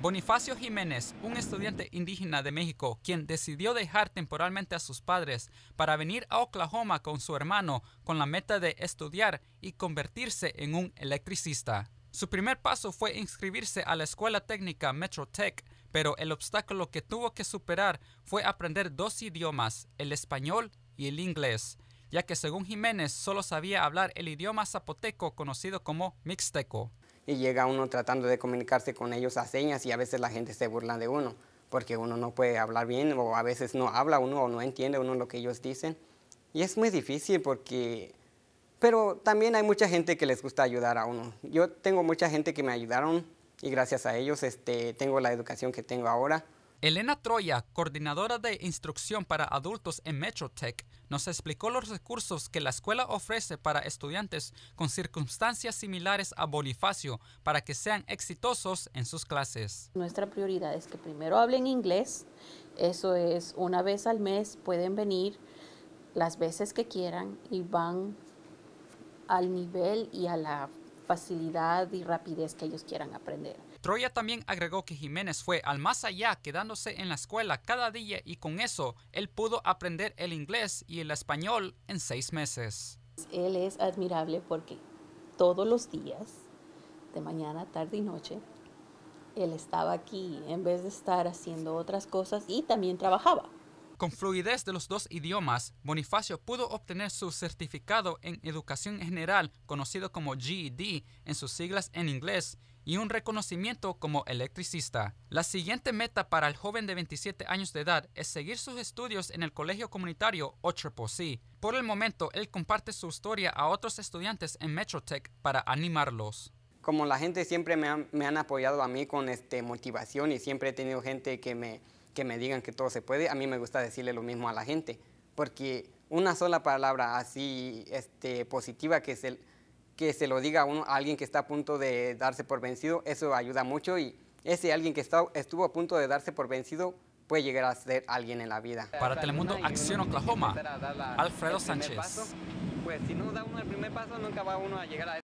Bonifacio Jiménez, un estudiante indígena de México, quien decidió dejar temporalmente a sus padres para venir a Oklahoma con su hermano con la meta de estudiar y convertirse en un electricista. Su primer paso fue inscribirse a la escuela técnica Metro pero el obstáculo que tuvo que superar fue aprender dos idiomas, el español y el inglés, ya que según Jiménez solo sabía hablar el idioma zapoteco conocido como mixteco y llega uno tratando de comunicarse con ellos a señas y a veces la gente se burla de uno porque uno no puede hablar bien o a veces no habla uno o no entiende uno lo que ellos dicen. Y es muy difícil porque... Pero también hay mucha gente que les gusta ayudar a uno. Yo tengo mucha gente que me ayudaron y gracias a ellos este, tengo la educación que tengo ahora. Elena Troya, coordinadora de instrucción para adultos en MetroTech, nos explicó los recursos que la escuela ofrece para estudiantes con circunstancias similares a Bonifacio para que sean exitosos en sus clases. Nuestra prioridad es que primero hablen inglés, eso es una vez al mes, pueden venir las veces que quieran y van al nivel y a la facilidad y rapidez que ellos quieran aprender. Troya también agregó que Jiménez fue al más allá quedándose en la escuela cada día y con eso él pudo aprender el inglés y el español en seis meses. Él es admirable porque todos los días, de mañana, tarde y noche, él estaba aquí en vez de estar haciendo otras cosas y también trabajaba. Con fluidez de los dos idiomas, Bonifacio pudo obtener su certificado en educación general, conocido como GED en sus siglas en inglés, y un reconocimiento como electricista. La siguiente meta para el joven de 27 años de edad es seguir sus estudios en el colegio comunitario OCCC. Por el momento, él comparte su historia a otros estudiantes en Metrotech para animarlos. Como la gente siempre me, ha, han apoyado a mí con este, motivación y siempre he tenido gente que me, que me digan que todo se puede, a mí me gusta decirle lo mismo a la gente, porque una sola palabra así este, positiva que se, que se lo diga a, uno, alguien que está a punto de darse por vencido, eso ayuda mucho y ese alguien que estuvo a punto de darse por vencido puede llegar a ser alguien en la vida. Para Telemundo Acción Oklahoma, Alfredo Sánchez. nunca va uno llegar a...